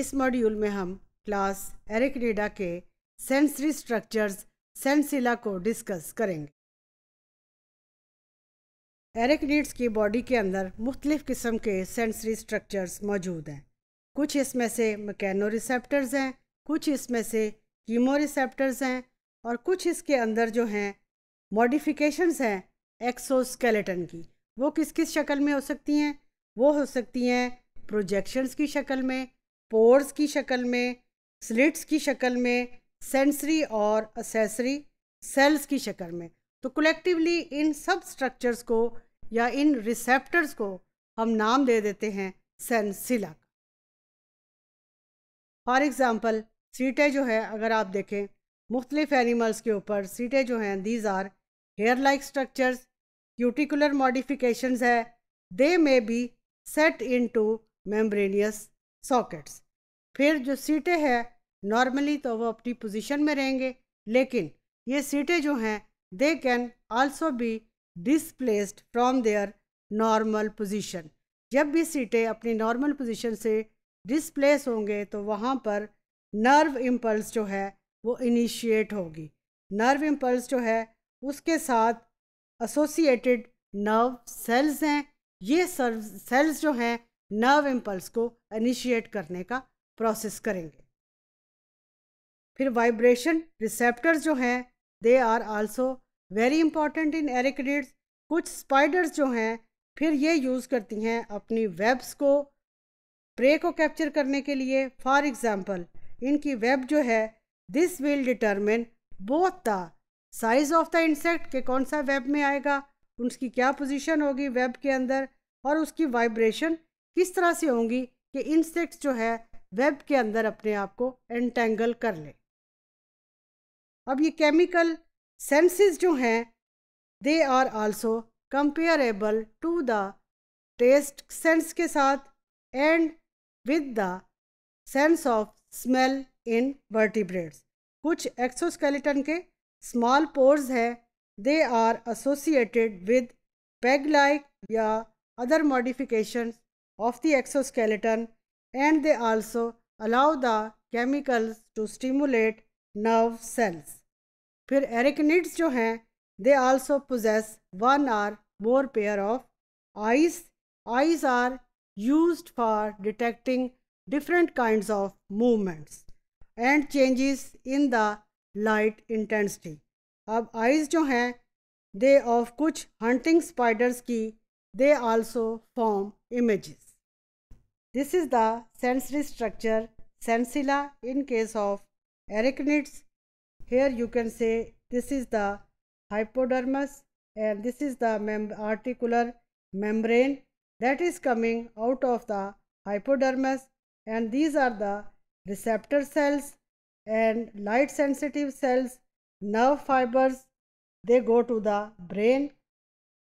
इस मॉड्यूल में हम क्लास एरेक्नेडा के सेंसरी स्ट्रक्चर्स सेंसिला को डिस्कस करेंगे एरेक्निड्स की बॉडी के अंदर मुख्तलिफ़ किस्म के सेंसरी स्ट्रक्चर्स मौजूद हैं कुछ इसमें से मकैनो रिसेप्टर्स हैं कुछ इसमें से कीमो रिसेप्टर्स हैं और कुछ इसके अंदर जो हैं मॉडिफिकेशंस हैं एक्सोस्केलेटन की वो किस किस शक्ल में हो सकती हैं वो हो सकती हैं प्रोजेक्शंस की शक्ल में पोर्स की शक्ल में स्लिट्स की शक्ल में सेंसरी और असेसरी सेल्स की शक्ल में तो कलेक्टिवली इन सब स्ट्रक्चर्स को या इन रिसेप्टर्स को हम नाम दे देते हैं सेंसिला फॉर एग्ज़ाम्पल सीटें जो है अगर आप देखें मुख्तलिफ एनिमल्स के ऊपर सीटें जो हैं these are hair like structures cuticular modification है they may be set into membranous sockets फिर जो सीटें हैं नॉर्मली तो वो अपनी पोजीशन में रहेंगे लेकिन ये सीटें जो हैं they can also be displaced from their normal position जब भी सीटें अपनी नॉर्मल पोजीशन से डिसप्लेस होंगे तो वहाँ पर नर्व इम्पल्स जो है वो इनिशिएट होगी नर्व इम्पल्स जो है उसके साथ एसोसिएटेड नर्व सेल्स हैं ये सेल्स जो हैं नर्व इम्पल्स को इनिशिएट करने का प्रोसेस करेंगे फिर वाइब्रेशन रिसेप्टर्स जो हैं they are also very important in arachnids कुछ स्पाइडर्स जो हैं फिर ये यूज़ करती हैं अपनी वेब्स को प्रे को कैप्चर करने के लिए फॉर एग्ज़ाम्पल इनकी वेब जो है this will determine both the size of the insect के कौन सा वेब में आएगा उसकी क्या पोजीशन होगी वेब के अंदर और उसकी वाइब्रेशन किस तरह से होंगी कि इंसेक्ट्स जो है वेब के अंदर अपने आप को एंटेंगल कर ले अब ये केमिकल सेंसेस जो हैं they are also comparable to the taste sense के साथ and with the sense of smell in vertebrates कुछ एक्सोस्केलेटन के स्मॉल पोर्स हैं they are associated with peg like या other modification of the exoskeleton and they also allow the chemicals to stimulate nerve cells. फिर एरेकनिड्स जो they also possess one or more pair of eyes. Eyes are used for detecting different kinds of movements and changes in the light intensity. अब eyes जो हैं they of कुछ hunting spiders की they also form images. This is the sensory structure sensilla in case of arachnids. Here you can say this is the hypodermis and this is the mem articular membrane that is coming out of the hypodermis and these are the receptor cells and light sensitive cells, nerve fibers, they go to the brain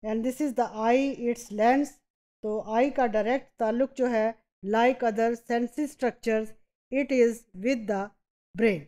and this is the eye, its lens. तो आई का direct ताल्लुक जो है Like other sensory structures, it is with the brain.